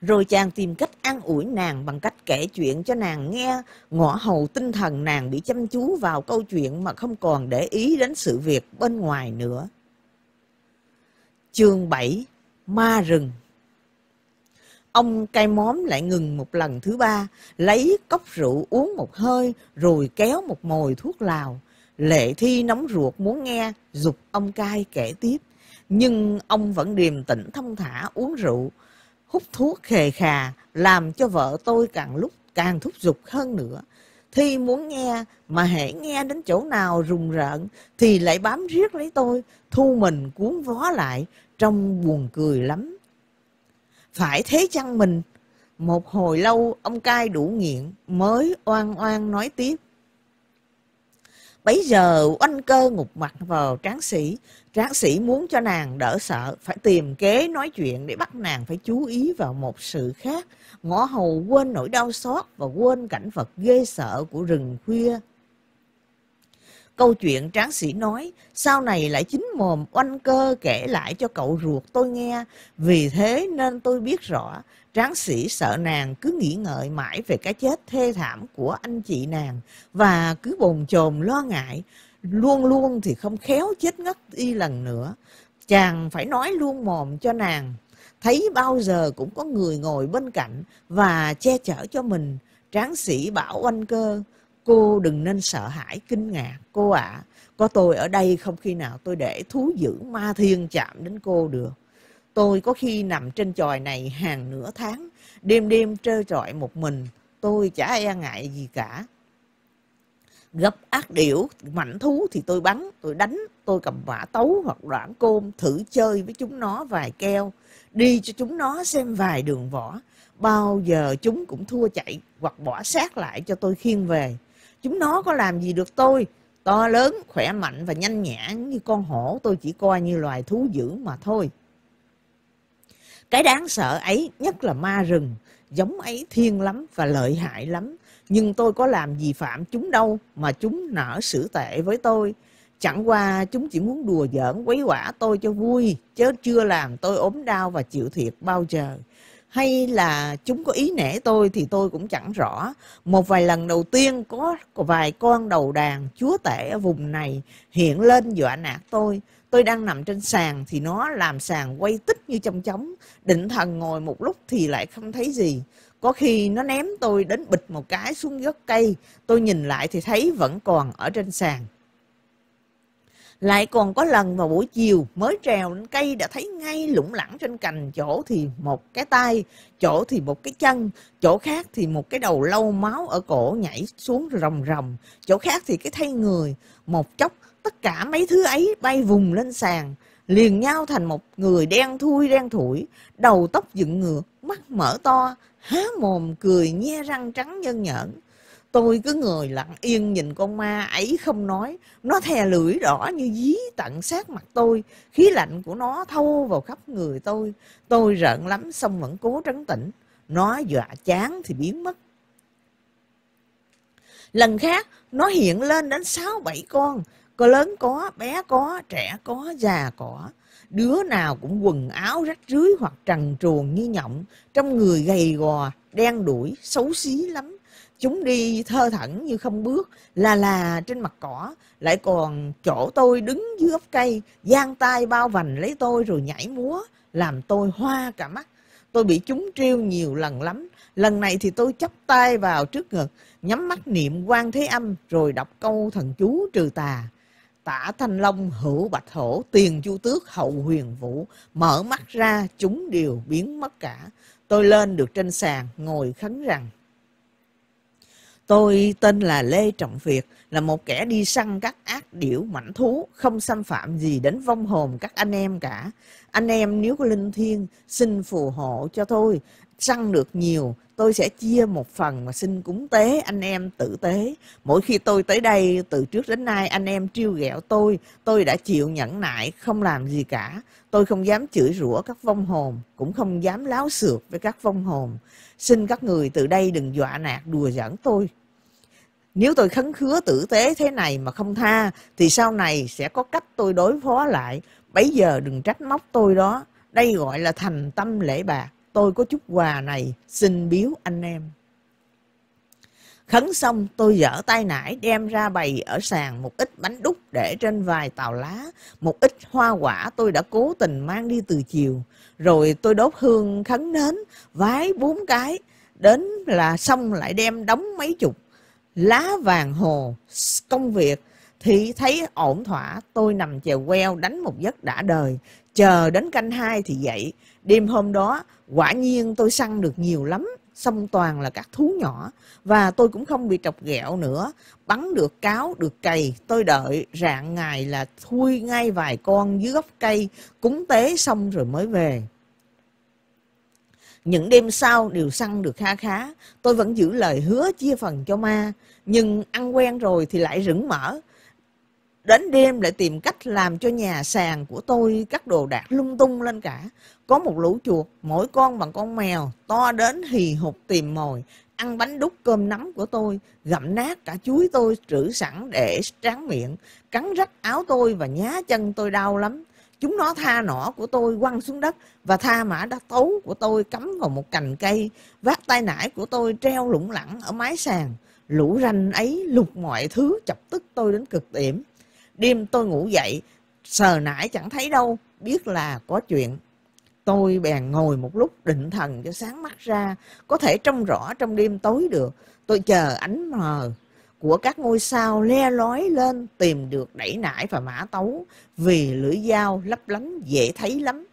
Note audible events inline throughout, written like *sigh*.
Rồi chàng tìm cách an ủi nàng bằng cách kể chuyện cho nàng nghe ngõ hầu tinh thần nàng bị chăm chú vào câu chuyện mà không còn để ý đến sự việc bên ngoài nữa. Chương 7 Ma rừng Ông cai móm lại ngừng một lần thứ ba, lấy cốc rượu uống một hơi rồi kéo một mồi thuốc lào. Lệ thi nóng ruột muốn nghe, dục ông cai kể tiếp. Nhưng ông vẫn điềm tĩnh thông thả uống rượu hút thuốc khề khà làm cho vợ tôi càng lúc càng thúc giục hơn nữa thi muốn nghe mà hễ nghe đến chỗ nào rùng rợn thì lại bám riết lấy tôi thu mình cuốn vó lại trong buồn cười lắm phải thế chăng mình một hồi lâu ông cai đủ nghiện mới oan oan nói tiếp bấy giờ oanh cơ ngục mặt vào tráng sĩ tráng sĩ muốn cho nàng đỡ sợ phải tìm kế nói chuyện để bắt nàng phải chú ý vào một sự khác ngõ hầu quên nỗi đau xót và quên cảnh vật ghê sợ của rừng khuya câu chuyện tráng sĩ nói sau này lại chính mồm oanh cơ kể lại cho cậu ruột tôi nghe vì thế nên tôi biết rõ Tráng sĩ sợ nàng cứ nghĩ ngợi mãi về cái chết thê thảm của anh chị nàng và cứ bồn chồn lo ngại, luôn luôn thì không khéo chết ngất đi lần nữa. Chàng phải nói luôn mồm cho nàng, thấy bao giờ cũng có người ngồi bên cạnh và che chở cho mình. Tráng sĩ bảo oanh cơ, cô đừng nên sợ hãi kinh ngạc cô ạ. À, có tôi ở đây không khi nào tôi để thú dữ ma thiên chạm đến cô được. Tôi có khi nằm trên tròi này hàng nửa tháng, đêm đêm trơ trọi một mình, tôi chả e ngại gì cả. Gặp ác điểu, mảnh thú thì tôi bắn, tôi đánh, tôi cầm vả tấu hoặc đoạn côn thử chơi với chúng nó vài keo, đi cho chúng nó xem vài đường võ. Bao giờ chúng cũng thua chạy hoặc bỏ sát lại cho tôi khiêng về. Chúng nó có làm gì được tôi, to lớn, khỏe mạnh và nhanh nhãn như con hổ tôi chỉ coi như loài thú dữ mà thôi. Cái đáng sợ ấy, nhất là ma rừng, giống ấy thiên lắm và lợi hại lắm. Nhưng tôi có làm gì phạm chúng đâu mà chúng nở xử tệ với tôi. Chẳng qua chúng chỉ muốn đùa giỡn quấy quả tôi cho vui, chứ chưa làm tôi ốm đau và chịu thiệt bao giờ. Hay là chúng có ý nể tôi thì tôi cũng chẳng rõ. Một vài lần đầu tiên có vài con đầu đàn chúa tể ở vùng này hiện lên dọa nạt tôi tôi đang nằm trên sàn thì nó làm sàn quay tích như trong chóng định thần ngồi một lúc thì lại không thấy gì có khi nó ném tôi đến bịch một cái xuống gốc cây tôi nhìn lại thì thấy vẫn còn ở trên sàn lại còn có lần vào buổi chiều mới trèo lên cây đã thấy ngay lủng lẳng trên cành chỗ thì một cái tay, chỗ thì một cái chân, chỗ khác thì một cái đầu lâu máu ở cổ nhảy xuống rồng rồng, chỗ khác thì cái thay người. Một chốc tất cả mấy thứ ấy bay vùng lên sàn liền nhau thành một người đen thui đen thủi đầu tóc dựng ngược mắt mở to há mồm cười nhe răng trắng nhân nhởn tôi cứ ngồi lặng yên nhìn con ma ấy không nói nó thè lưỡi đỏ như dí tận sát mặt tôi khí lạnh của nó thâu vào khắp người tôi tôi rợn lắm xong vẫn cố trấn tĩnh nó dọa chán thì biến mất lần khác nó hiện lên đến sáu bảy con có lớn có bé có trẻ có già có đứa nào cũng quần áo rách rưới hoặc trần truồng như nhộng trong người gầy gò đen đuổi xấu xí lắm chúng đi thơ thẩn như không bước là là trên mặt cỏ lại còn chỗ tôi đứng dưới gốc cây giang tay bao vành lấy tôi rồi nhảy múa làm tôi hoa cả mắt tôi bị chúng triêu nhiều lần lắm lần này thì tôi chắp tay vào trước ngực nhắm mắt niệm quan thế âm rồi đọc câu thần chú trừ tà tả thanh long hữu bạch hổ tiền chu tước hậu huyền vũ mở mắt ra chúng đều biến mất cả tôi lên được trên sàn ngồi khấn rằng tôi tên là lê trọng việt là một kẻ đi săn các ác điểu mảnh thú không xâm phạm gì đến vong hồn các anh em cả anh em nếu có linh thiêng xin phù hộ cho tôi săn được nhiều tôi sẽ chia một phần mà xin cúng tế anh em tử tế mỗi khi tôi tới đây từ trước đến nay anh em trêu ghẹo tôi tôi đã chịu nhẫn nại không làm gì cả tôi không dám chửi rủa các vong hồn cũng không dám láo xược với các vong hồn xin các người từ đây đừng dọa nạt đùa giỡn tôi nếu tôi khấn khứa tử tế thế này mà không tha thì sau này sẽ có cách tôi đối phó lại bấy giờ đừng trách móc tôi đó đây gọi là thành tâm lễ bạc tôi có chút quà này xin biếu anh em khấn xong tôi dở tay nải đem ra bày ở sàn một ít bánh đúc để trên vài tàu lá một ít hoa quả tôi đã cố tình mang đi từ chiều rồi tôi đốt hương khấn nến vái bốn cái đến là xong lại đem đóng mấy chục lá vàng hồ công việc thì thấy ổn thỏa tôi nằm chèo queo đánh một giấc đã đời chờ đến canh hai thì dậy đêm hôm đó quả nhiên tôi săn được nhiều lắm xong toàn là các thú nhỏ và tôi cũng không bị trọc ghẹo nữa bắn được cáo được cày tôi đợi rạng ngày là thui ngay vài con dưới gốc cây cúng tế xong rồi mới về những đêm sau đều săn được kha khá tôi vẫn giữ lời hứa chia phần cho ma nhưng ăn quen rồi thì lại rửng mở đến đêm lại tìm cách làm cho nhà sàn của tôi các đồ đạc lung tung lên cả có một lũ chuột mỗi con bằng con mèo to đến hì hục tìm mồi ăn bánh đúc cơm nắm của tôi gặm nát cả chuối tôi trữ sẵn để tráng miệng cắn rách áo tôi và nhá chân tôi đau lắm chúng nó tha nỏ của tôi quăng xuống đất và tha mã đá tấu của tôi cắm vào một cành cây vác tay nải của tôi treo lủng lẳng ở mái sàn lũ ranh ấy lục mọi thứ chọc tức tôi đến cực điểm đêm tôi ngủ dậy sờ nải chẳng thấy đâu biết là có chuyện tôi bèn ngồi một lúc định thần cho sáng mắt ra có thể trông rõ trong đêm tối được tôi chờ ánh mờ của các ngôi sao le lói lên tìm được đẩy nải và mã tấu vì lưỡi dao lấp lánh dễ thấy lắm.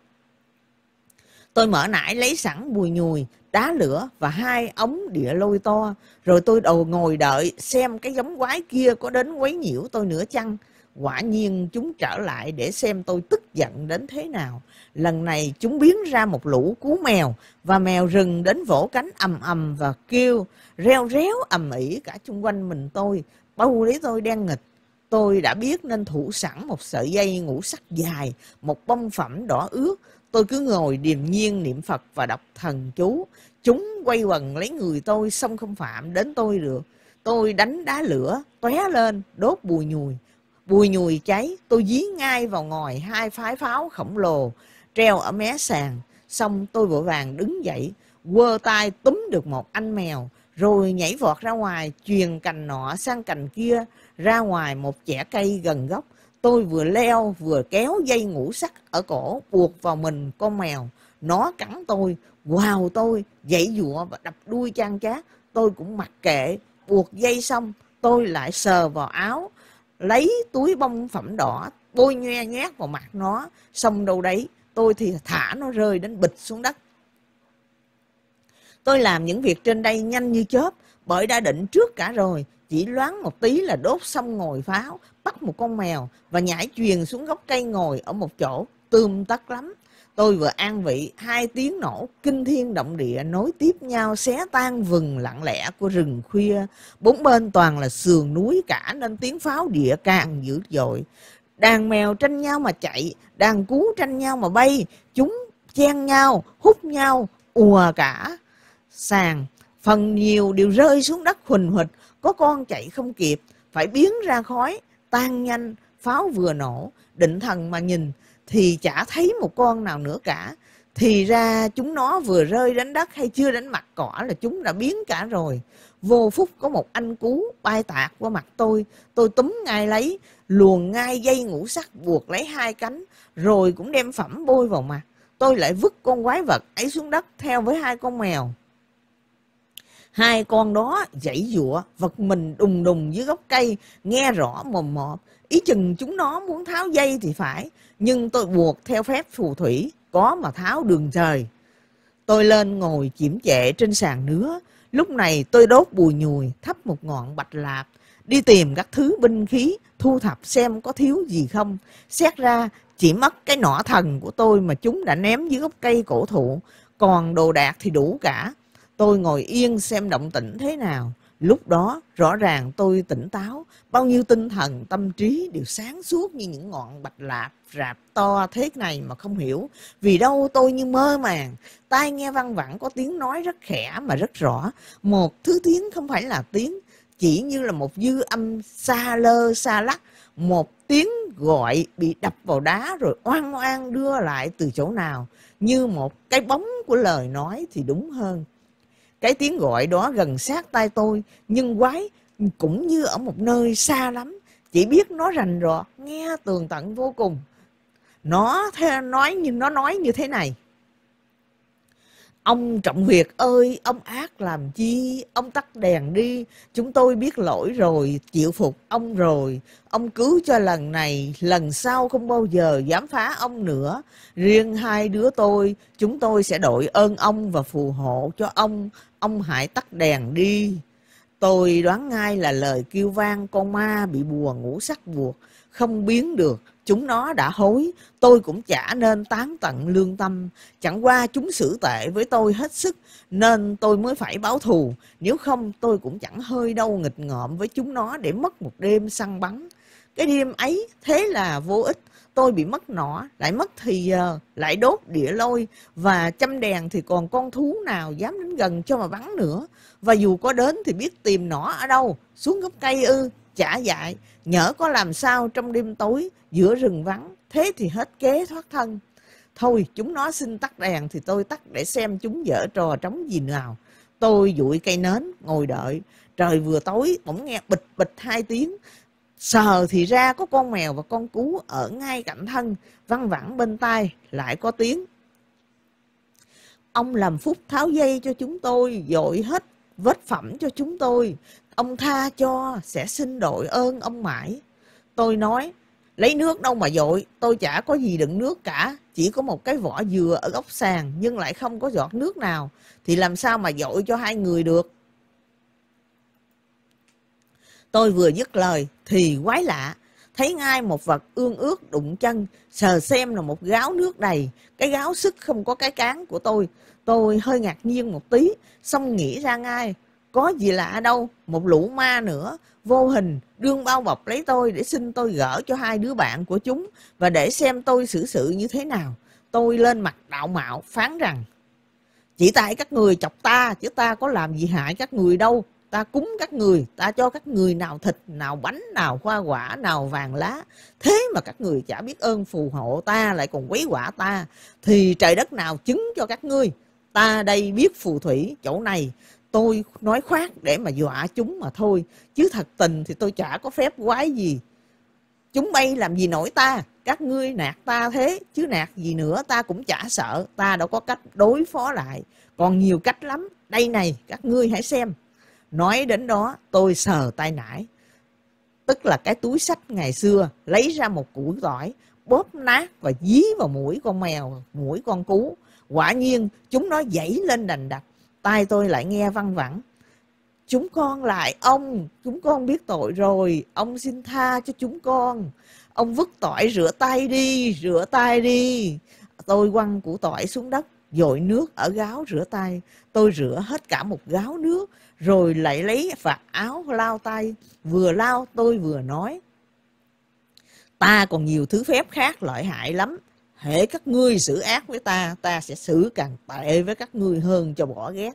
Tôi mở nải lấy sẵn bùi nhùi, đá lửa và hai ống địa lôi to, rồi tôi đầu ngồi đợi xem cái giống quái kia có đến quấy nhiễu tôi nữa chăng quả nhiên chúng trở lại để xem tôi tức giận đến thế nào lần này chúng biến ra một lũ cú mèo và mèo rừng đến vỗ cánh ầm ầm và kêu reo réo ầm ĩ cả chung quanh mình tôi bâu lấy tôi đen nghịch tôi đã biết nên thủ sẵn một sợi dây ngũ sắc dài một bông phẩm đỏ ướt tôi cứ ngồi điềm nhiên niệm phật và đọc thần chú chúng quay quần lấy người tôi xong không phạm đến tôi được tôi đánh đá lửa tóe lên đốt bùi nhùi bùi nhùi cháy tôi dí ngay vào ngòi hai phái pháo khổng lồ treo ở mé sàn xong tôi vội vàng đứng dậy quơ tay túm được một anh mèo rồi nhảy vọt ra ngoài truyền cành nọ sang cành kia ra ngoài một chẻ cây gần gốc tôi vừa leo vừa kéo dây ngũ sắc ở cổ buộc vào mình con mèo nó cắn tôi quào tôi dãy dụa và đập đuôi chan chát tôi cũng mặc kệ buộc dây xong tôi lại sờ vào áo lấy túi bông phẩm đỏ bôi nhoe nhét vào mặt nó xong đâu đấy tôi thì thả nó rơi đến bịch xuống đất tôi làm những việc trên đây nhanh như chớp bởi đã định trước cả rồi chỉ loáng một tí là đốt xong ngồi pháo bắt một con mèo và nhảy chuyền xuống gốc cây ngồi ở một chỗ tươm tất lắm tôi vừa an vị hai tiếng nổ kinh thiên động địa nối tiếp nhau xé tan vừng lặng lẽ của rừng khuya bốn bên toàn là sườn núi cả nên tiếng pháo địa càng dữ dội đàn mèo tranh nhau mà chạy đàn cú tranh nhau mà bay chúng chen nhau hút nhau ùa cả sàn phần nhiều đều rơi xuống đất huỳnh huỵch có con chạy không kịp phải biến ra khói tan nhanh pháo vừa nổ định thần mà nhìn thì chả thấy một con nào nữa cả thì ra chúng nó vừa rơi đến đất hay chưa đánh mặt cỏ là chúng đã biến cả rồi vô phúc có một anh cú bay tạc qua mặt tôi tôi túm ngay lấy luồn ngay dây ngũ sắc buộc lấy hai cánh rồi cũng đem phẩm bôi vào mặt tôi lại vứt con quái vật ấy xuống đất theo với hai con mèo hai con đó dãy dụa vật mình đùng đùng dưới gốc cây nghe rõ mồm mọp ý chừng chúng nó muốn tháo dây thì phải nhưng tôi buộc theo phép phù thủy có mà tháo đường trời tôi lên ngồi kiểm trệ trên sàn nứa lúc này tôi đốt bùi nhùi thắp một ngọn bạch lạp đi tìm các thứ binh khí thu thập xem có thiếu gì không xét ra chỉ mất cái nỏ thần của tôi mà chúng đã ném dưới gốc cây cổ thụ còn đồ đạc thì đủ cả tôi ngồi yên xem động tĩnh thế nào Lúc đó rõ ràng tôi tỉnh táo, bao nhiêu tinh thần, tâm trí đều sáng suốt như những ngọn bạch lạp rạp to thế này mà không hiểu. Vì đâu tôi như mơ màng, tai nghe văng vẳng có tiếng nói rất khẽ mà rất rõ. Một thứ tiếng không phải là tiếng, chỉ như là một dư âm xa lơ xa lắc. Một tiếng gọi bị đập vào đá rồi oan oan đưa lại từ chỗ nào. Như một cái bóng của lời nói thì đúng hơn cái tiếng gọi đó gần sát tay tôi, nhưng quái cũng như ở một nơi xa lắm, chỉ biết nó rành rọt, nghe tường tận vô cùng. Nó nói như nó nói như thế này: Ông Trọng Việt ơi, ông ác làm chi, ông tắt đèn đi, chúng tôi biết lỗi rồi, chịu phục ông rồi, ông cứu cho lần này, lần sau không bao giờ dám phá ông nữa. Riêng hai đứa tôi, chúng tôi sẽ đội ơn ông và phù hộ cho ông, ông hãy tắt đèn đi. Tôi đoán ngay là lời kêu vang con ma bị bùa ngủ sắc buộc, không biến được, Chúng nó đã hối, tôi cũng chả nên tán tận lương tâm. Chẳng qua chúng xử tệ với tôi hết sức, nên tôi mới phải báo thù. Nếu không tôi cũng chẳng hơi đâu nghịch ngợm với chúng nó để mất một đêm săn bắn. Cái đêm ấy thế là vô ích, tôi bị mất nọ, lại mất thì giờ, lại đốt địa lôi và châm đèn thì còn con thú nào dám đến gần cho mà bắn nữa. Và dù có đến thì biết tìm nọ ở đâu, xuống gốc cây ư, chả dại, Nhỡ có làm sao trong đêm tối giữa rừng vắng, thế thì hết kế thoát thân. Thôi chúng nó xin tắt đèn thì tôi tắt để xem chúng dở trò trống gì nào. Tôi dụi cây nến, ngồi đợi. Trời vừa tối, bỗng nghe bịch bịch hai tiếng. Sờ thì ra có con mèo và con cú ở ngay cạnh thân, văng vẳng bên tai, lại có tiếng. Ông làm phúc tháo dây cho chúng tôi, dội hết vết phẩm cho chúng tôi. Ông tha cho, sẽ xin đội ơn ông mãi. Tôi nói, lấy nước đâu mà dội, tôi chả có gì đựng nước cả. Chỉ có một cái vỏ dừa ở góc sàn nhưng lại không có giọt nước nào. Thì làm sao mà dội cho hai người được? Tôi vừa dứt lời thì quái lạ, thấy ngay một vật ương ước đụng chân, sờ xem là một gáo nước đầy, cái gáo sức không có cái cán của tôi. Tôi hơi ngạc nhiên một tí, xong nghĩ ra ngay, có gì lạ đâu một lũ ma nữa vô hình đương bao bọc lấy tôi để xin tôi gỡ cho hai đứa bạn của chúng và để xem tôi xử sự như thế nào tôi lên mặt đạo mạo phán rằng chỉ tại các người chọc ta chứ ta có làm gì hại các người đâu ta cúng các người ta cho các người nào thịt nào bánh nào hoa quả nào vàng lá thế mà các người chả biết ơn phù hộ ta lại còn quấy quả ta thì trời đất nào chứng cho các ngươi ta đây biết phù thủy chỗ này tôi nói khoác để mà dọa chúng mà thôi chứ thật tình thì tôi chả có phép quái gì chúng bay làm gì nổi ta các ngươi nạt ta thế chứ nạt gì nữa ta cũng chả sợ ta đâu có cách đối phó lại còn nhiều cách lắm đây này các ngươi hãy xem nói đến đó tôi sờ tay nải tức là cái túi sách ngày xưa lấy ra một củ tỏi bóp nát và dí vào mũi con mèo mũi con cú quả nhiên chúng nó dãy lên đành đạch tai tôi lại nghe văng vẳng chúng con lại ông chúng con biết tội rồi ông xin tha cho chúng con ông vứt tỏi rửa tay đi rửa tay đi tôi quăng củ tỏi xuống đất dội nước ở gáo rửa tay tôi rửa hết cả một gáo nước rồi lại lấy vạt áo lao tay vừa lao tôi vừa nói ta còn nhiều thứ phép khác lợi hại lắm hễ các ngươi xử ác với ta ta sẽ xử càng tệ với các ngươi hơn cho bỏ ghét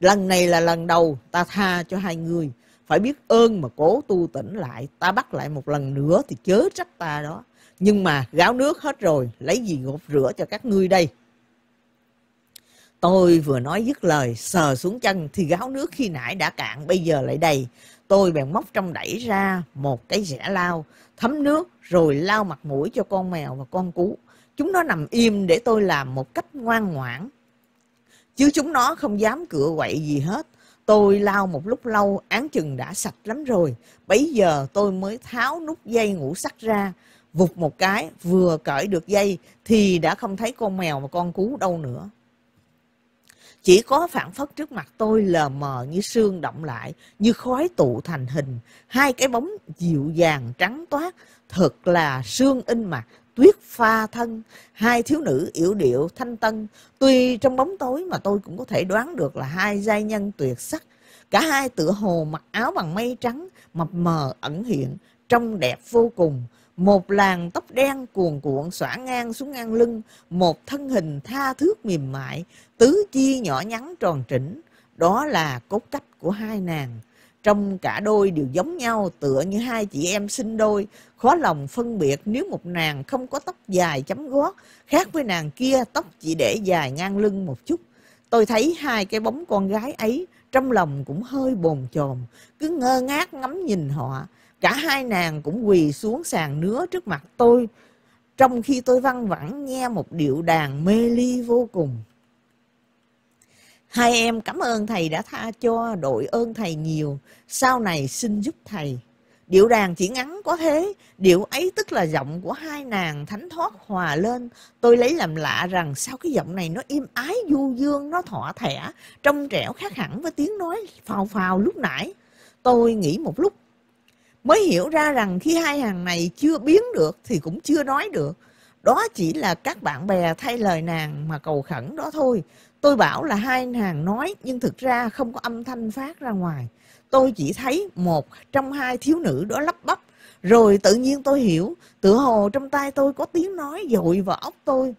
lần này là lần đầu ta tha cho hai người phải biết ơn mà cố tu tỉnh lại ta bắt lại một lần nữa thì chớ trách ta đó nhưng mà gáo nước hết rồi lấy gì gột rửa cho các ngươi đây tôi vừa nói dứt lời sờ xuống chân thì gáo nước khi nãy đã cạn bây giờ lại đầy tôi bèn móc trong đẩy ra một cái rẻ lao thấm nước rồi lao mặt mũi cho con mèo và con cú Chúng nó nằm im để tôi làm một cách ngoan ngoãn. Chứ chúng nó không dám cựa quậy gì hết. Tôi lao một lúc lâu, án chừng đã sạch lắm rồi. Bấy giờ tôi mới tháo nút dây ngủ sắt ra. Vụt một cái, vừa cởi được dây thì đã không thấy con mèo và con cú đâu nữa. Chỉ có phản phất trước mặt tôi lờ mờ như xương động lại, như khói tụ thành hình. Hai cái bóng dịu dàng trắng toát, thật là xương in mặt, tuyết pha thân hai thiếu nữ yểu điệu thanh tân tuy trong bóng tối mà tôi cũng có thể đoán được là hai giai nhân tuyệt sắc cả hai tựa hồ mặc áo bằng mây trắng mập mờ ẩn hiện trông đẹp vô cùng một làn tóc đen cuồn cuộn xõa ngang xuống ngang lưng một thân hình tha thước mềm mại tứ chi nhỏ nhắn tròn trĩnh đó là cốt cách của hai nàng trong cả đôi đều giống nhau tựa như hai chị em sinh đôi, khó lòng phân biệt nếu một nàng không có tóc dài chấm gót, khác với nàng kia tóc chỉ để dài ngang lưng một chút. Tôi thấy hai cái bóng con gái ấy, trong lòng cũng hơi bồn chồn, cứ ngơ ngác ngắm nhìn họ. Cả hai nàng cũng quỳ xuống sàn nứa trước mặt tôi, trong khi tôi văng vẳng nghe một điệu đàn mê ly vô cùng. Hai em cảm ơn thầy đã tha cho, đội ơn thầy nhiều, sau này xin giúp thầy. Điệu đàn chỉ ngắn có thế, điệu ấy tức là giọng của hai nàng thánh thoát hòa lên. Tôi lấy làm lạ rằng sao cái giọng này nó im ái du dương, nó thỏa thẻ, trong trẻo khác hẳn với tiếng nói phào phào lúc nãy. Tôi nghĩ một lúc, mới hiểu ra rằng khi hai hàng này chưa biến được thì cũng chưa nói được. Đó chỉ là các bạn bè thay lời nàng mà cầu khẩn đó thôi tôi bảo là hai hàng nói nhưng thực ra không có âm thanh phát ra ngoài tôi chỉ thấy một trong hai thiếu nữ đó lắp bắp rồi tự nhiên tôi hiểu tựa hồ trong tay tôi có tiếng nói dội vào óc tôi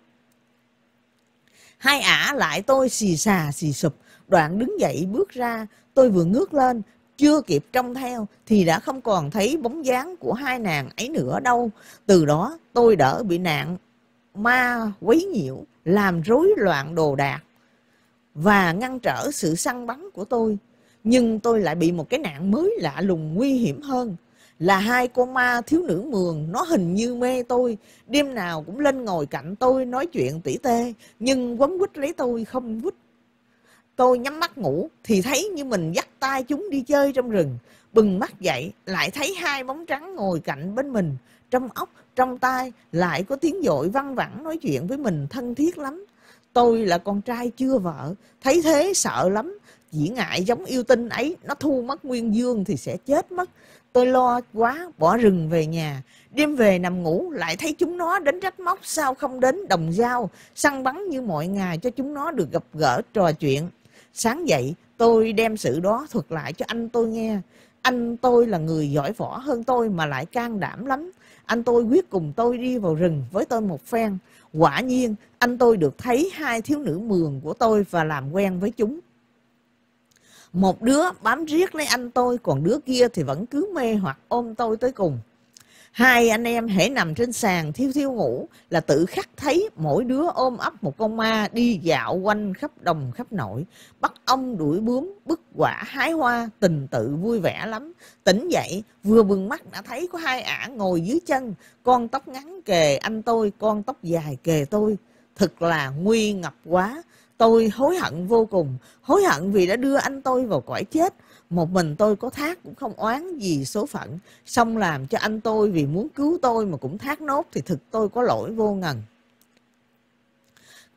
hai ả lại tôi xì xà xì sụp đoạn đứng dậy bước ra tôi vừa ngước lên chưa kịp trông theo thì đã không còn thấy bóng dáng của hai nàng ấy nữa đâu từ đó tôi đỡ bị nạn ma quấy nhiễu làm rối loạn đồ đạc và ngăn trở sự săn bắn của tôi. Nhưng tôi lại bị một cái nạn mới lạ lùng nguy hiểm hơn là hai cô ma thiếu nữ mường nó hình như mê tôi đêm nào cũng lên ngồi cạnh tôi nói chuyện tỉ tê nhưng quấn quýt lấy tôi không quýt tôi nhắm mắt ngủ thì thấy như mình dắt tay chúng đi chơi trong rừng bừng mắt dậy lại thấy hai bóng trắng ngồi cạnh bên mình trong óc trong tai lại có tiếng dội văng vẳng nói chuyện với mình thân thiết lắm tôi là con trai chưa vợ thấy thế sợ lắm dĩ ngại giống yêu tinh ấy nó thu mất nguyên dương thì sẽ chết mất tôi lo quá bỏ rừng về nhà đêm về nằm ngủ lại thấy chúng nó đến trách móc sao không đến đồng dao săn bắn như mọi ngày cho chúng nó được gặp gỡ trò chuyện sáng dậy tôi đem sự đó thuật lại cho anh tôi nghe anh tôi là người giỏi võ hơn tôi mà lại can đảm lắm anh tôi quyết cùng tôi đi vào rừng với tôi một phen Quả nhiên, anh tôi được thấy hai thiếu nữ mường của tôi và làm quen với chúng. Một đứa bám riết lấy anh tôi, còn đứa kia thì vẫn cứ mê hoặc ôm tôi tới cùng hai anh em hãy nằm trên sàn thiếu thiếu ngủ là tự khắc thấy mỗi đứa ôm ấp một con ma đi dạo quanh khắp đồng khắp nội bắt ong đuổi bướm bức quả hái hoa tình tự vui vẻ lắm tỉnh dậy vừa bừng mắt đã thấy có hai ả ngồi dưới chân con tóc ngắn kề anh tôi con tóc dài kề tôi thật là nguy ngập quá tôi hối hận vô cùng hối hận vì đã đưa anh tôi vào cõi chết một mình tôi có thác cũng không oán gì số phận xong làm cho anh tôi vì muốn cứu tôi mà cũng thác nốt thì thực tôi có lỗi vô ngần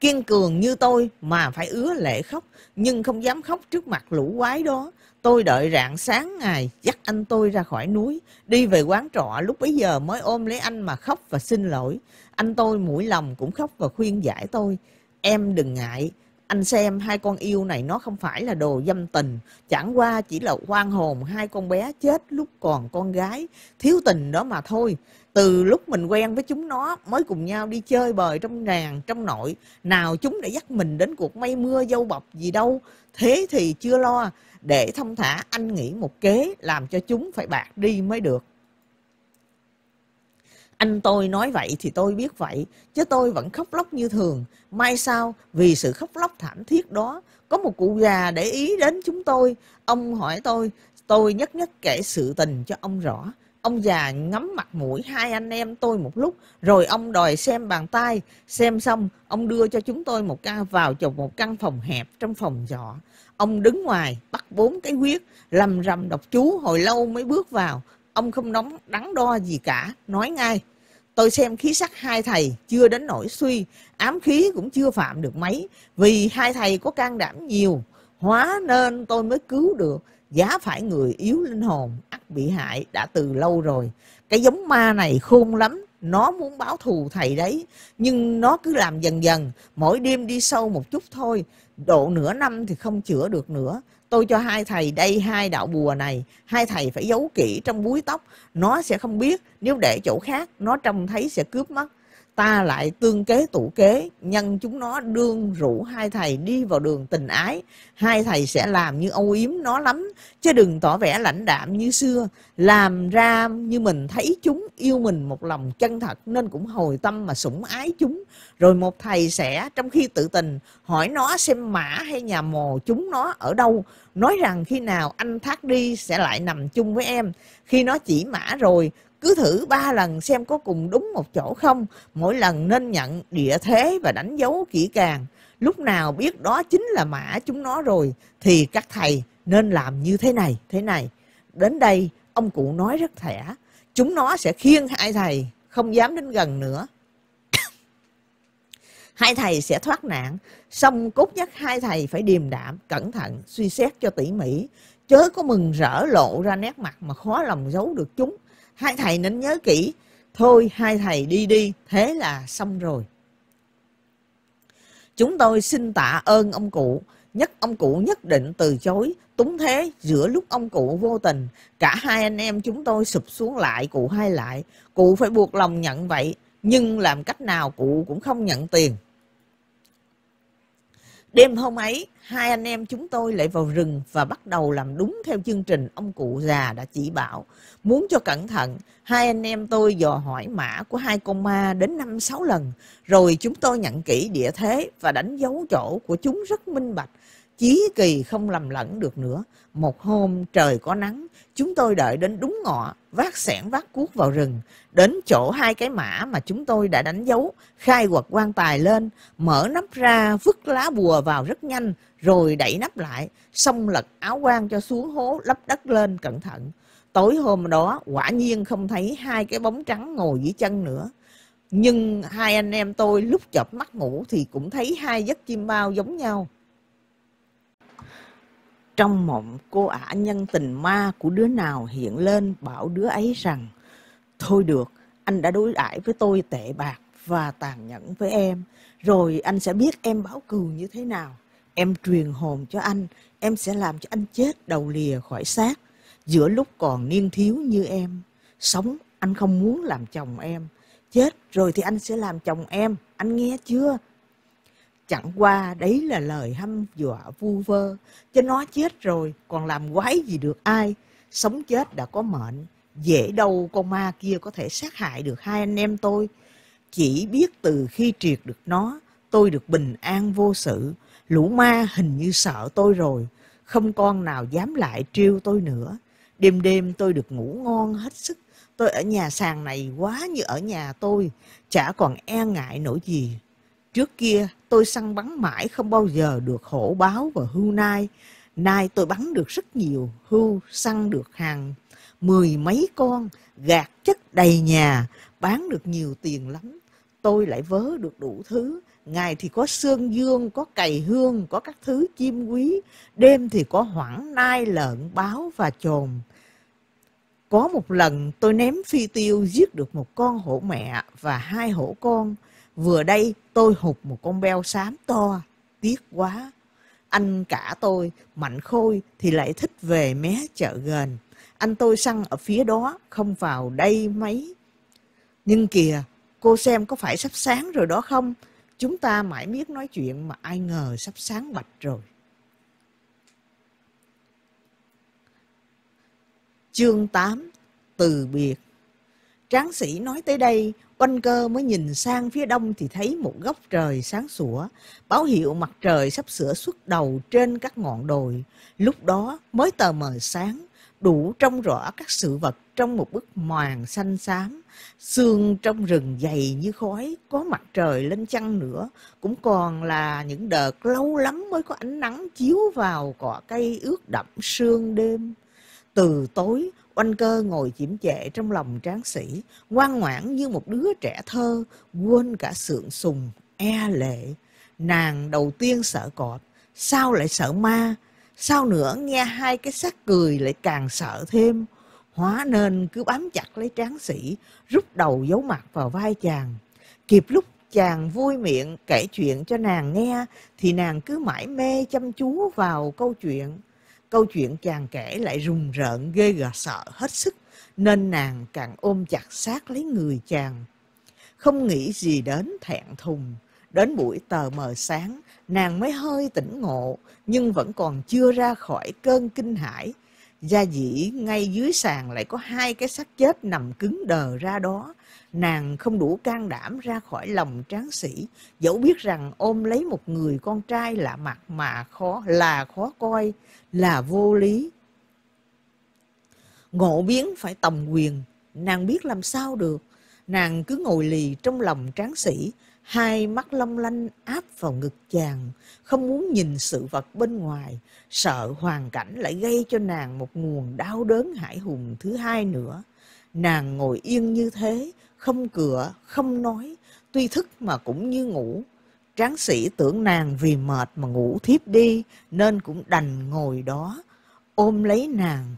kiên cường như tôi mà phải ứa lệ khóc nhưng không dám khóc trước mặt lũ quái đó tôi đợi rạng sáng ngày dắt anh tôi ra khỏi núi đi về quán trọ lúc bấy giờ mới ôm lấy anh mà khóc và xin lỗi anh tôi mũi lòng cũng khóc và khuyên giải tôi em đừng ngại anh xem hai con yêu này nó không phải là đồ dâm tình chẳng qua chỉ là oan hồn hai con bé chết lúc còn con gái thiếu tình đó mà thôi từ lúc mình quen với chúng nó mới cùng nhau đi chơi bời trong nàng trong nội nào chúng đã dắt mình đến cuộc mây mưa dâu bọc gì đâu thế thì chưa lo để thông thả anh nghĩ một kế làm cho chúng phải bạc đi mới được anh tôi nói vậy thì tôi biết vậy chứ tôi vẫn khóc lóc như thường mai sau vì sự khóc lóc thảm thiết đó có một cụ già để ý đến chúng tôi ông hỏi tôi tôi nhất nhất kể sự tình cho ông rõ ông già ngắm mặt mũi hai anh em tôi một lúc rồi ông đòi xem bàn tay xem xong ông đưa cho chúng tôi một căn vào chồng một căn phòng hẹp trong phòng trọ ông đứng ngoài bắt bốn cái quyết lầm rầm đọc chú hồi lâu mới bước vào ông không nóng đắn đo gì cả nói ngay tôi xem khí sắc hai thầy chưa đến nổi suy ám khí cũng chưa phạm được mấy vì hai thầy có can đảm nhiều hóa nên tôi mới cứu được giá phải người yếu linh hồn ắt bị hại đã từ lâu rồi cái giống ma này khôn lắm nó muốn báo thù thầy đấy nhưng nó cứ làm dần dần mỗi đêm đi sâu một chút thôi độ nửa năm thì không chữa được nữa tôi cho hai thầy đây hai đạo bùa này hai thầy phải giấu kỹ trong búi tóc nó sẽ không biết nếu để chỗ khác nó trông thấy sẽ cướp mất ta lại tương kế tụ kế nhân chúng nó đương rủ hai thầy đi vào đường tình ái hai thầy sẽ làm như âu yếm nó lắm chứ đừng tỏ vẻ lãnh đạm như xưa làm ra như mình thấy chúng yêu mình một lòng chân thật nên cũng hồi tâm mà sủng ái chúng rồi một thầy sẽ trong khi tự tình hỏi nó xem mã hay nhà mồ chúng nó ở đâu nói rằng khi nào anh thác đi sẽ lại nằm chung với em khi nó chỉ mã rồi cứ thử ba lần xem có cùng đúng một chỗ không mỗi lần nên nhận địa thế và đánh dấu kỹ càng lúc nào biết đó chính là mã chúng nó rồi thì các thầy nên làm như thế này thế này đến đây ông cụ nói rất thẻ chúng nó sẽ khiêng hai thầy không dám đến gần nữa *coughs* hai thầy sẽ thoát nạn xong cốt nhất hai thầy phải điềm đạm cẩn thận suy xét cho tỉ mỉ chớ có mừng rỡ lộ ra nét mặt mà khó lòng giấu được chúng hai thầy nên nhớ kỹ thôi hai thầy đi đi thế là xong rồi chúng tôi xin tạ ơn ông cụ nhất ông cụ nhất định từ chối túng thế giữa lúc ông cụ vô tình cả hai anh em chúng tôi sụp xuống lại cụ hai lại cụ phải buộc lòng nhận vậy nhưng làm cách nào cụ cũng không nhận tiền Đêm hôm ấy, hai anh em chúng tôi lại vào rừng và bắt đầu làm đúng theo chương trình ông cụ già đã chỉ bảo. Muốn cho cẩn thận, hai anh em tôi dò hỏi mã của hai con ma đến năm sáu lần. Rồi chúng tôi nhận kỹ địa thế và đánh dấu chỗ của chúng rất minh bạch chí kỳ không lầm lẫn được nữa. Một hôm trời có nắng, chúng tôi đợi đến đúng ngọ, vác sẻn vác cuốc vào rừng, đến chỗ hai cái mã mà chúng tôi đã đánh dấu, khai quật quan tài lên, mở nắp ra, vứt lá bùa vào rất nhanh, rồi đẩy nắp lại, xong lật áo quan cho xuống hố, lấp đất lên cẩn thận. Tối hôm đó, quả nhiên không thấy hai cái bóng trắng ngồi dưới chân nữa. Nhưng hai anh em tôi lúc chợp mắt ngủ thì cũng thấy hai giấc chim bao giống nhau trong mộng, cô ả nhân tình ma của đứa nào hiện lên bảo đứa ấy rằng Thôi được, anh đã đối đãi với tôi tệ bạc và tàn nhẫn với em Rồi anh sẽ biết em báo cừu như thế nào Em truyền hồn cho anh, em sẽ làm cho anh chết đầu lìa khỏi xác Giữa lúc còn niên thiếu như em Sống anh không muốn làm chồng em Chết rồi thì anh sẽ làm chồng em, anh nghe chưa? chẳng qua đấy là lời hăm dọa vu vơ cho nó chết rồi còn làm quái gì được ai sống chết đã có mệnh dễ đâu con ma kia có thể sát hại được hai anh em tôi chỉ biết từ khi triệt được nó tôi được bình an vô sự lũ ma hình như sợ tôi rồi không con nào dám lại trêu tôi nữa đêm đêm tôi được ngủ ngon hết sức tôi ở nhà sàn này quá như ở nhà tôi chả còn e ngại nổi gì Trước kia tôi săn bắn mãi không bao giờ được hổ báo và hưu nai. Nay tôi bắn được rất nhiều, hưu săn được hàng mười mấy con, gạt chất đầy nhà, bán được nhiều tiền lắm. Tôi lại vớ được đủ thứ, ngày thì có sơn dương, có cày hương, có các thứ chim quý, đêm thì có hoảng nai lợn, báo và trồn Có một lần tôi ném phi tiêu giết được một con hổ mẹ và hai hổ con. Vừa đây Tôi hụt một con beo xám to, tiếc quá. Anh cả tôi, Mạnh Khôi, thì lại thích về mé chợ gần Anh tôi săn ở phía đó, không vào đây mấy. Nhưng kìa, cô xem có phải sắp sáng rồi đó không? Chúng ta mãi miết nói chuyện mà ai ngờ sắp sáng bạch rồi. Chương 8 Từ biệt Tráng sĩ nói tới đây, Quanh cơ mới nhìn sang phía đông thì thấy một góc trời sáng sủa, báo hiệu mặt trời sắp sửa xuất đầu trên các ngọn đồi. Lúc đó mới tờ mờ sáng, đủ trông rõ các sự vật trong một bức màn xanh xám. Sương trong rừng dày như khói, có mặt trời lên chăng nữa, cũng còn là những đợt lâu lắm mới có ánh nắng chiếu vào cỏ cây ướt đậm sương đêm. Từ tối, Oanh cơ ngồi chiếm trệ trong lòng tráng sĩ, ngoan ngoãn như một đứa trẻ thơ, quên cả sượng sùng, e lệ. Nàng đầu tiên sợ cọp, sao lại sợ ma, sao nữa nghe hai cái xác cười lại càng sợ thêm. Hóa nên cứ bám chặt lấy tráng sĩ, rút đầu giấu mặt vào vai chàng. Kịp lúc chàng vui miệng kể chuyện cho nàng nghe, thì nàng cứ mãi mê chăm chú vào câu chuyện. Câu chuyện chàng kể lại rùng rợn ghê gà sợ hết sức, nên nàng càng ôm chặt sát lấy người chàng. Không nghĩ gì đến thẹn thùng, đến buổi tờ mờ sáng, nàng mới hơi tỉnh ngộ, nhưng vẫn còn chưa ra khỏi cơn kinh hãi gia dĩ ngay dưới sàn lại có hai cái xác chết nằm cứng đờ ra đó nàng không đủ can đảm ra khỏi lòng tráng sĩ dẫu biết rằng ôm lấy một người con trai lạ mặt mà khó là khó coi là vô lý ngộ biến phải tòng quyền nàng biết làm sao được nàng cứ ngồi lì trong lòng tráng sĩ Hai mắt long lanh áp vào ngực chàng, không muốn nhìn sự vật bên ngoài, sợ hoàn cảnh lại gây cho nàng một nguồn đau đớn hải hùng thứ hai nữa. Nàng ngồi yên như thế, không cửa, không nói, tuy thức mà cũng như ngủ. Tráng sĩ tưởng nàng vì mệt mà ngủ thiếp đi, nên cũng đành ngồi đó, ôm lấy nàng.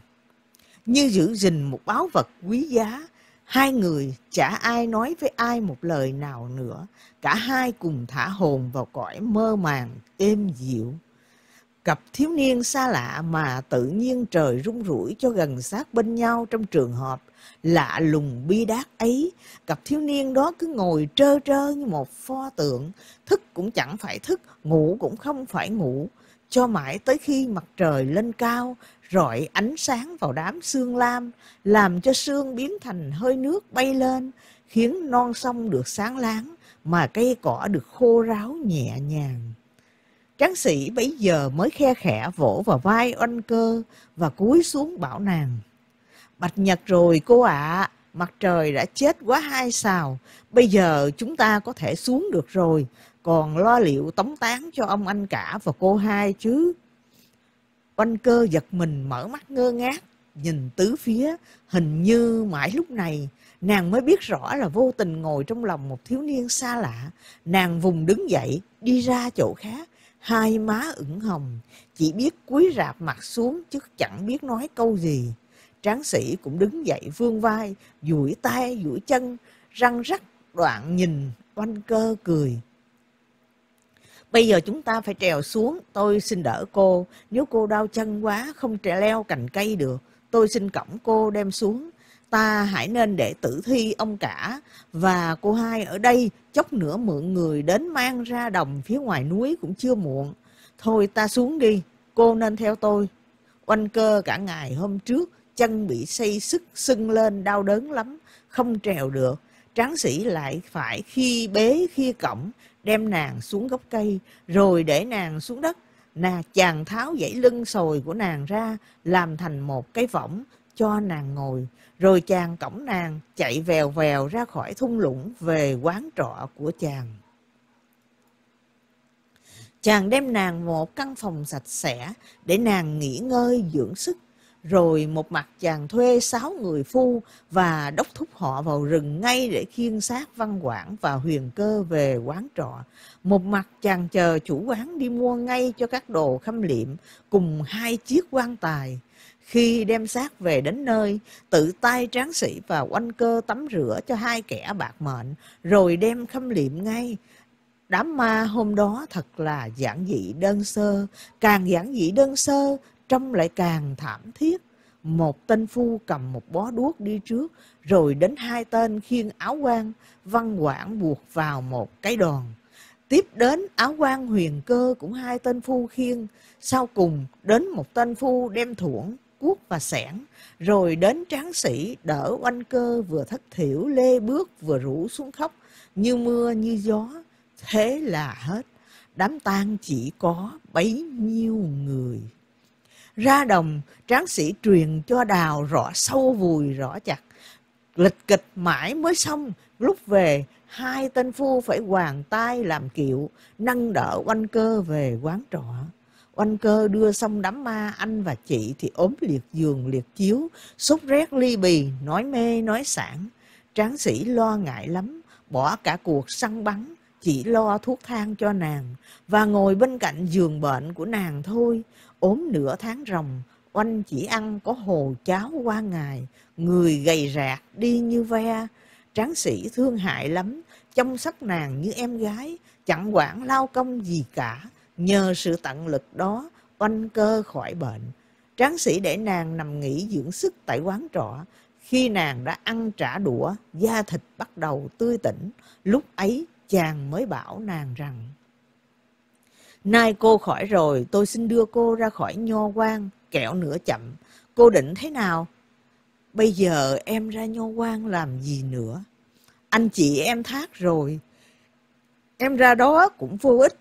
Như giữ gìn một báu vật quý giá, Hai người chả ai nói với ai một lời nào nữa, cả hai cùng thả hồn vào cõi mơ màng, êm dịu. Cặp thiếu niên xa lạ mà tự nhiên trời rung rủi cho gần sát bên nhau trong trường hợp lạ lùng bi đát ấy, cặp thiếu niên đó cứ ngồi trơ trơ như một pho tượng, thức cũng chẳng phải thức, ngủ cũng không phải ngủ, cho mãi tới khi mặt trời lên cao, rọi ánh sáng vào đám xương lam, làm cho xương biến thành hơi nước bay lên, khiến non sông được sáng láng mà cây cỏ được khô ráo nhẹ nhàng. Tráng sĩ bấy giờ mới khe khẽ vỗ vào vai oanh cơ và cúi xuống bảo nàng. Bạch nhật rồi cô ạ, à, mặt trời đã chết quá hai xào, bây giờ chúng ta có thể xuống được rồi, còn lo liệu tống tán cho ông anh cả và cô hai chứ. Quanh cơ giật mình mở mắt ngơ ngác, nhìn tứ phía, hình như mãi lúc này nàng mới biết rõ là vô tình ngồi trong lòng một thiếu niên xa lạ. Nàng vùng đứng dậy, đi ra chỗ khác, hai má ửng hồng, chỉ biết cúi rạp mặt xuống chứ chẳng biết nói câu gì. Tráng sĩ cũng đứng dậy vương vai, duỗi tay, duỗi chân, răng rắc đoạn nhìn, oanh cơ cười bây giờ chúng ta phải trèo xuống tôi xin đỡ cô nếu cô đau chân quá không trèo leo cành cây được tôi xin cõng cô đem xuống ta hãy nên để tử thi ông cả và cô hai ở đây chốc nữa mượn người đến mang ra đồng phía ngoài núi cũng chưa muộn thôi ta xuống đi cô nên theo tôi oanh cơ cả ngày hôm trước chân bị xây sức sưng lên đau đớn lắm không trèo được tráng sĩ lại phải khi bế khi cõng đem nàng xuống gốc cây, rồi để nàng xuống đất. Nà chàng tháo dãy lưng sồi của nàng ra, làm thành một cái võng, cho nàng ngồi. Rồi chàng cổng nàng, chạy vèo vèo ra khỏi thung lũng về quán trọ của chàng. Chàng đem nàng một căn phòng sạch sẽ để nàng nghỉ ngơi dưỡng sức rồi một mặt chàng thuê sáu người phu và đốc thúc họ vào rừng ngay để khiên xác văn quảng và huyền cơ về quán trọ. Một mặt chàng chờ chủ quán đi mua ngay cho các đồ khâm liệm cùng hai chiếc quan tài. Khi đem xác về đến nơi, tự tay tráng sĩ và oanh cơ tắm rửa cho hai kẻ bạc mệnh, rồi đem khâm liệm ngay. Đám ma hôm đó thật là giản dị đơn sơ, càng giản dị đơn sơ trông lại càng thảm thiết. Một tên phu cầm một bó đuốc đi trước, rồi đến hai tên khiêng áo quan, văn quản buộc vào một cái đòn. Tiếp đến áo quan huyền cơ cũng hai tên phu khiêng, sau cùng đến một tên phu đem thuẫn, cuốc và sẻn, rồi đến tráng sĩ đỡ oanh cơ vừa thất thiểu lê bước vừa rủ xuống khóc, như mưa như gió, thế là hết. Đám tang chỉ có bấy nhiêu người ra đồng tráng sĩ truyền cho đào rõ sâu vùi rõ chặt lịch kịch mãi mới xong lúc về hai tên phu phải hoàng tay làm kiệu nâng đỡ oanh cơ về quán trọ oanh cơ đưa xong đám ma anh và chị thì ốm liệt giường liệt chiếu sốt rét ly bì nói mê nói sản tráng sĩ lo ngại lắm bỏ cả cuộc săn bắn chỉ lo thuốc thang cho nàng và ngồi bên cạnh giường bệnh của nàng thôi ốm nửa tháng ròng, oanh chỉ ăn có hồ cháo qua ngày, người gầy rạc đi như ve. Tráng sĩ thương hại lắm, chăm sóc nàng như em gái, chẳng quản lao công gì cả. Nhờ sự tận lực đó, oanh cơ khỏi bệnh. Tráng sĩ để nàng nằm nghỉ dưỡng sức tại quán trọ. Khi nàng đã ăn trả đũa, da thịt bắt đầu tươi tỉnh. Lúc ấy chàng mới bảo nàng rằng Nay cô khỏi rồi, tôi xin đưa cô ra khỏi nho quan, kẹo nửa chậm. Cô định thế nào? Bây giờ em ra nho quan làm gì nữa? Anh chị em thác rồi. Em ra đó cũng vô ích.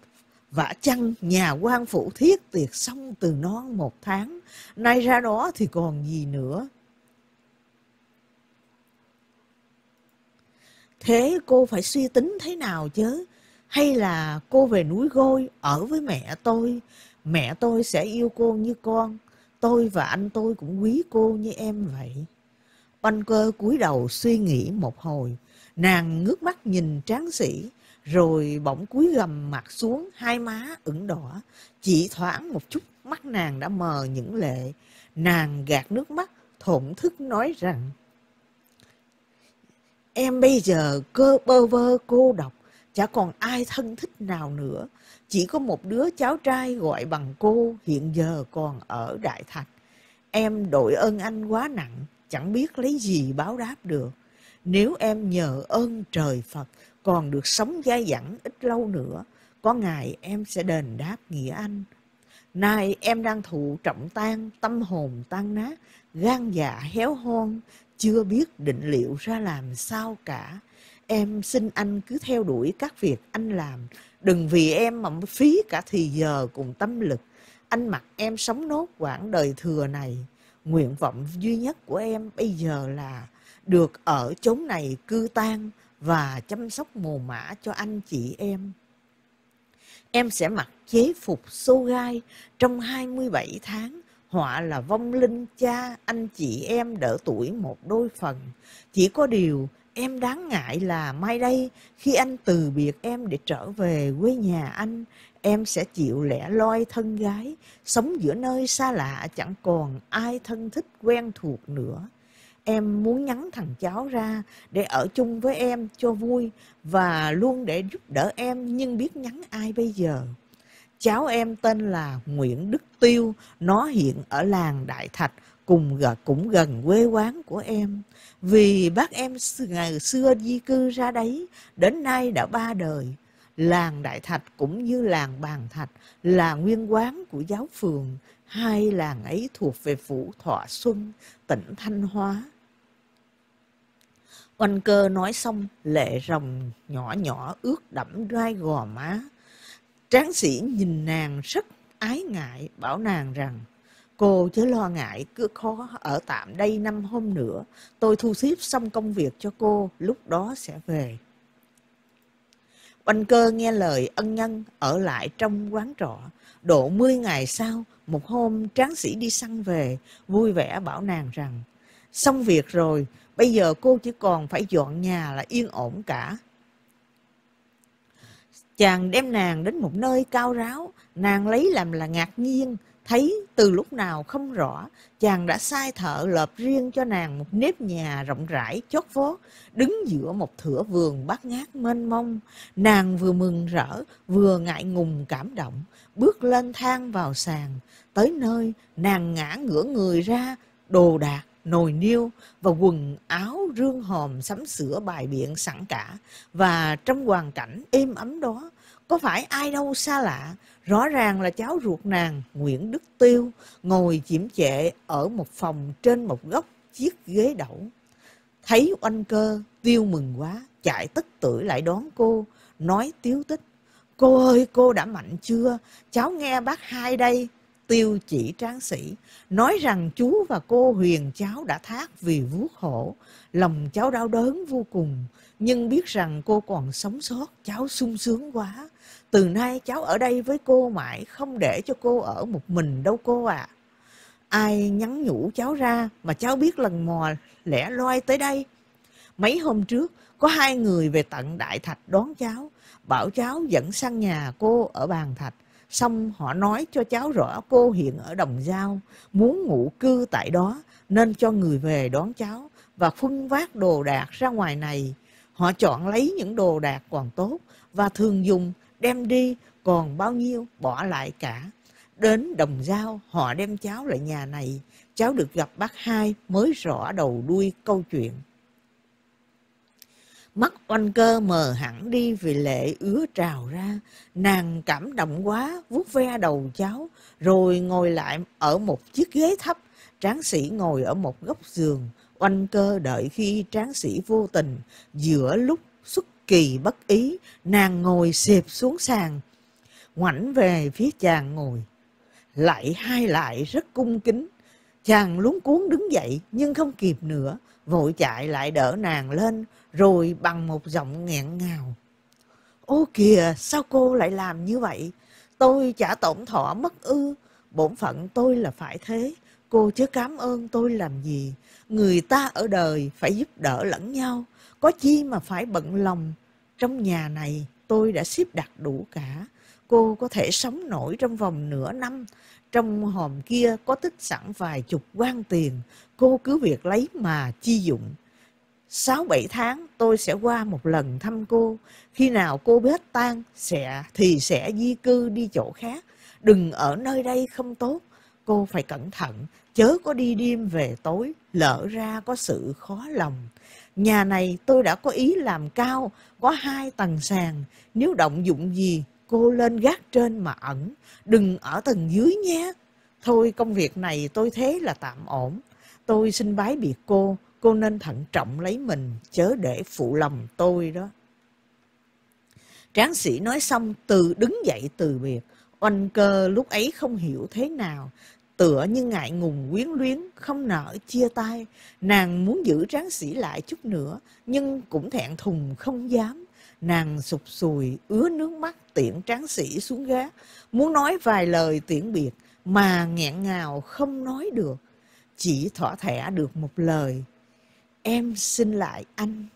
Vả chăng nhà quan phủ thiết tiệt xong từ non một tháng. Nay ra đó thì còn gì nữa? Thế cô phải suy tính thế nào chứ? hay là cô về núi gôi ở với mẹ tôi mẹ tôi sẽ yêu cô như con tôi và anh tôi cũng quý cô như em vậy oanh cơ cúi đầu suy nghĩ một hồi nàng ngước mắt nhìn tráng sĩ rồi bỗng cúi gầm mặt xuống hai má ửng đỏ chỉ thoáng một chút mắt nàng đã mờ những lệ nàng gạt nước mắt thổn thức nói rằng em bây giờ cơ bơ vơ cô độc chả còn ai thân thích nào nữa chỉ có một đứa cháu trai gọi bằng cô hiện giờ còn ở đại thạch em đội ơn anh quá nặng chẳng biết lấy gì báo đáp được nếu em nhờ ơn trời phật còn được sống dai dẳng ít lâu nữa có ngày em sẽ đền đáp nghĩa anh nay em đang thụ trọng tan tâm hồn tan nát gan dạ héo hon chưa biết định liệu ra làm sao cả em xin anh cứ theo đuổi các việc anh làm đừng vì em mà phí cả thì giờ cùng tâm lực anh mặc em sống nốt quãng đời thừa này nguyện vọng duy nhất của em bây giờ là được ở chốn này cư tan và chăm sóc mồ mã cho anh chị em em sẽ mặc chế phục xô gai trong 27 tháng họa là vong linh cha anh chị em đỡ tuổi một đôi phần chỉ có điều Em đáng ngại là mai đây khi anh từ biệt em để trở về quê nhà anh, em sẽ chịu lẻ loi thân gái, sống giữa nơi xa lạ chẳng còn ai thân thích quen thuộc nữa. Em muốn nhắn thằng cháu ra để ở chung với em cho vui và luôn để giúp đỡ em nhưng biết nhắn ai bây giờ. Cháu em tên là Nguyễn Đức Tiêu, nó hiện ở làng Đại Thạch, cùng cũng gần quê quán của em vì bác em ngày xưa di cư ra đấy đến nay đã ba đời làng đại thạch cũng như làng bàn thạch là nguyên quán của giáo phường hai làng ấy thuộc về phủ thọ xuân tỉnh thanh hóa oanh cơ nói xong lệ rồng nhỏ nhỏ ướt đẫm đai gò má tráng sĩ nhìn nàng rất ái ngại bảo nàng rằng Cô chớ lo ngại, cứ khó ở tạm đây năm hôm nữa. Tôi thu xếp xong công việc cho cô, lúc đó sẽ về. Oanh cơ nghe lời ân nhân ở lại trong quán trọ. Độ 10 ngày sau, một hôm tráng sĩ đi săn về, vui vẻ bảo nàng rằng Xong việc rồi, bây giờ cô chỉ còn phải dọn nhà là yên ổn cả. Chàng đem nàng đến một nơi cao ráo, nàng lấy làm là ngạc nhiên, thấy từ lúc nào không rõ chàng đã sai thợ lợp riêng cho nàng một nếp nhà rộng rãi chót vót đứng giữa một thửa vườn bát ngát mênh mông nàng vừa mừng rỡ vừa ngại ngùng cảm động bước lên thang vào sàn tới nơi nàng ngã ngửa người ra đồ đạc nồi niêu và quần áo rương hòm sắm sửa bài biện sẵn cả và trong hoàn cảnh êm ấm đó có phải ai đâu xa lạ rõ ràng là cháu ruột nàng nguyễn đức tiêu ngồi chiếm trệ ở một phòng trên một góc chiếc ghế đẩu thấy oanh cơ tiêu mừng quá chạy tức tưởi lại đón cô nói tiếu tích cô ơi cô đã mạnh chưa cháu nghe bác hai đây tiêu chỉ tráng sĩ nói rằng chú và cô huyền cháu đã thác vì vuốt hổ lòng cháu đau đớn vô cùng nhưng biết rằng cô còn sống sót cháu sung sướng quá từ nay cháu ở đây với cô mãi không để cho cô ở một mình đâu cô ạ à. ai nhắn nhủ cháu ra mà cháu biết lần mò lẻ loi tới đây mấy hôm trước có hai người về tận đại thạch đón cháu bảo cháu dẫn sang nhà cô ở bàn thạch xong họ nói cho cháu rõ cô hiện ở đồng giao muốn ngủ cư tại đó nên cho người về đón cháu và phân vác đồ đạc ra ngoài này họ chọn lấy những đồ đạc còn tốt và thường dùng đem đi còn bao nhiêu bỏ lại cả đến đồng giao họ đem cháu lại nhà này cháu được gặp bác hai mới rõ đầu đuôi câu chuyện mắt oanh cơ mờ hẳn đi vì lệ ứa trào ra nàng cảm động quá vuốt ve đầu cháu rồi ngồi lại ở một chiếc ghế thấp tráng sĩ ngồi ở một góc giường oanh cơ đợi khi tráng sĩ vô tình giữa lúc xuất kỳ bất ý, nàng ngồi xịp xuống sàn, ngoảnh về phía chàng ngồi. Lại hai lại rất cung kính, chàng luống cuốn đứng dậy nhưng không kịp nữa, vội chạy lại đỡ nàng lên rồi bằng một giọng nghẹn ngào. Ô kìa, sao cô lại làm như vậy? Tôi chả tổn thọ mất ư, bổn phận tôi là phải thế, cô chớ cảm ơn tôi làm gì người ta ở đời phải giúp đỡ lẫn nhau có chi mà phải bận lòng trong nhà này tôi đã xếp đặt đủ cả cô có thể sống nổi trong vòng nửa năm trong hòm kia có tích sẵn vài chục quan tiền cô cứ việc lấy mà chi dụng sáu bảy tháng tôi sẽ qua một lần thăm cô khi nào cô biết tan sẽ thì sẽ di cư đi chỗ khác đừng ở nơi đây không tốt cô phải cẩn thận chớ có đi đêm về tối lỡ ra có sự khó lòng Nhà này tôi đã có ý làm cao, có hai tầng sàn, nếu động dụng gì cô lên gác trên mà ẩn, đừng ở tầng dưới nhé. Thôi công việc này tôi thế là tạm ổn, tôi xin bái biệt cô, cô nên thận trọng lấy mình, chớ để phụ lòng tôi đó. Tráng sĩ nói xong từ đứng dậy từ biệt, oanh cơ lúc ấy không hiểu thế nào, tựa như ngại ngùng quyến luyến không nỡ chia tay nàng muốn giữ tráng sĩ lại chút nữa nhưng cũng thẹn thùng không dám nàng sụp sùi ứa nước mắt tiễn tráng sĩ xuống ghế muốn nói vài lời tiễn biệt mà nghẹn ngào không nói được chỉ thỏa thẻ được một lời em xin lại anh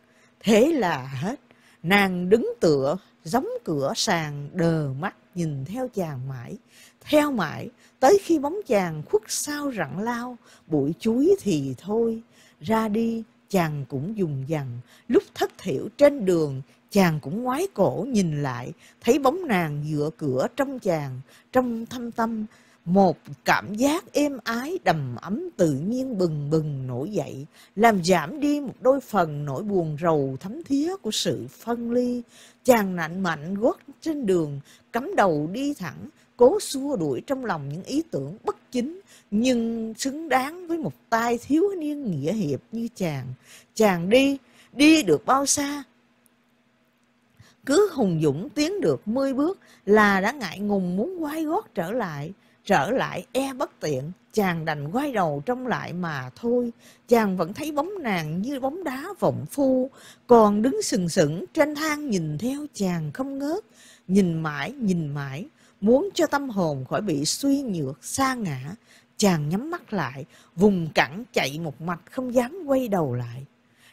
thế là hết nàng đứng tựa giống cửa sàn đờ mắt nhìn theo chàng mãi theo mãi tới khi bóng chàng khuất sau rặng lao bụi chuối thì thôi ra đi chàng cũng dùng dằn lúc thất thiểu trên đường chàng cũng ngoái cổ nhìn lại thấy bóng nàng dựa cửa trong chàng trong thâm tâm một cảm giác êm ái đầm ấm tự nhiên bừng bừng nổi dậy làm giảm đi một đôi phần nỗi buồn rầu thấm thía của sự phân ly chàng nạnh mạnh gót trên đường cắm đầu đi thẳng cố xua đuổi trong lòng những ý tưởng bất chính nhưng xứng đáng với một tay thiếu niên nghĩa hiệp như chàng chàng đi đi được bao xa cứ hùng dũng tiến được mươi bước là đã ngại ngùng muốn quay gót trở lại trở lại e bất tiện chàng đành quay đầu trông lại mà thôi chàng vẫn thấy bóng nàng như bóng đá vọng phu còn đứng sừng sững trên thang nhìn theo chàng không ngớt nhìn mãi nhìn mãi Muốn cho tâm hồn khỏi bị suy nhược, xa ngã, chàng nhắm mắt lại, vùng cẳng chạy một mạch không dám quay đầu lại.